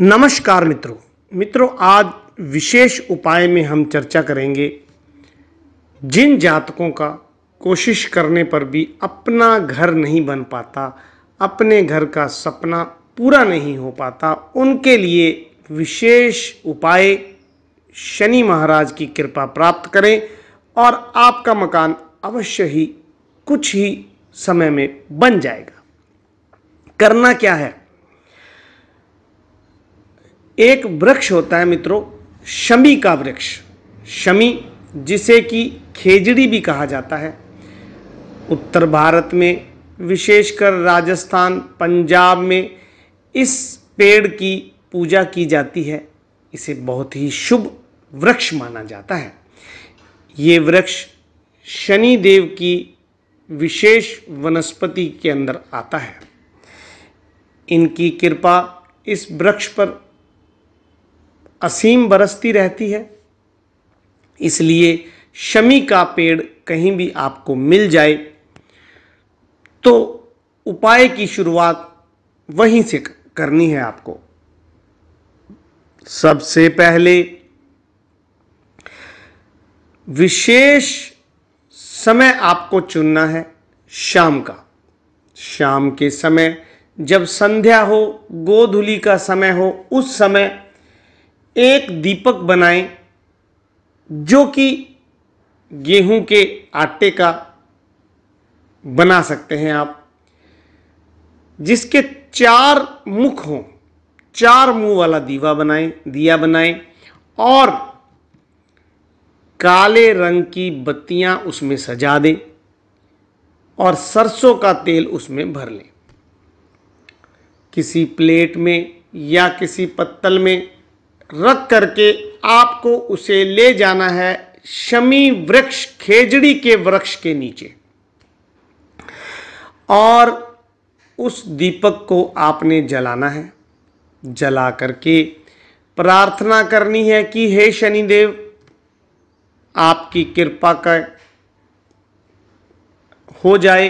नमस्कार मित्रों मित्रों आज विशेष उपाय में हम चर्चा करेंगे जिन जातकों का कोशिश करने पर भी अपना घर नहीं बन पाता अपने घर का सपना पूरा नहीं हो पाता उनके लिए विशेष उपाय शनि महाराज की कृपा प्राप्त करें और आपका मकान अवश्य ही कुछ ही समय में बन जाएगा करना क्या है एक वृक्ष होता है मित्रों शमी का वृक्ष शमी जिसे कि खेजड़ी भी कहा जाता है उत्तर भारत में विशेषकर राजस्थान पंजाब में इस पेड़ की पूजा की जाती है इसे बहुत ही शुभ वृक्ष माना जाता है ये वृक्ष शनि देव की विशेष वनस्पति के अंदर आता है इनकी कृपा इस वृक्ष पर असीम बरसती रहती है इसलिए शमी का पेड़ कहीं भी आपको मिल जाए तो उपाय की शुरुआत वहीं से करनी है आपको सबसे पहले विशेष समय आपको चुनना है शाम का शाम के समय जब संध्या हो गोधुली का समय हो उस समय एक दीपक बनाएं जो कि गेहूं के आटे का बना सकते हैं आप जिसके चार मुख हों चार मुंह वाला दीवा बनाएं दिया बनाएं और काले रंग की बत्तियां उसमें सजा दें और सरसों का तेल उसमें भर लें किसी प्लेट में या किसी पत्तल में रख करके आपको उसे ले जाना है शमी वृक्ष खेजड़ी के वृक्ष के नीचे और उस दीपक को आपने जलाना है जला करके प्रार्थना करनी है कि हे शनिदेव आपकी कृपा का हो जाए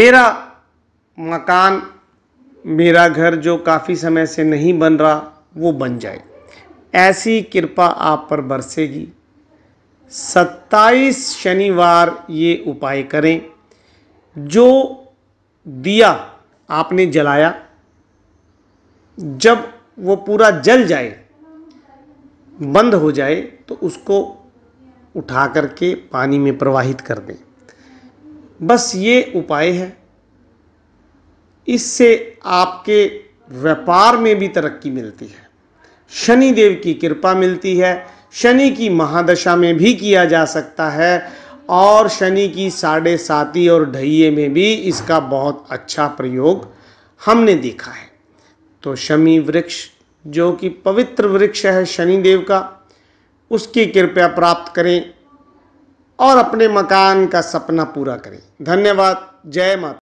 मेरा मकान मेरा घर जो काफ़ी समय से नहीं बन रहा वो बन जाए ऐसी कृपा आप पर बरसेगी 27 शनिवार ये उपाय करें जो दिया आपने जलाया जब वो पूरा जल जाए बंद हो जाए तो उसको उठा करके पानी में प्रवाहित कर दें बस ये उपाय है इससे आपके व्यापार में भी तरक्की मिलती है शनि देव की कृपा मिलती है शनि की महादशा में भी किया जा सकता है और शनि की साढ़े साती और ढहिए में भी इसका बहुत अच्छा प्रयोग हमने देखा है तो शमी वृक्ष जो कि पवित्र वृक्ष है शनिदेव का उसकी कृपया प्राप्त करें और अपने मकान का सपना पूरा करें धन्यवाद जय माता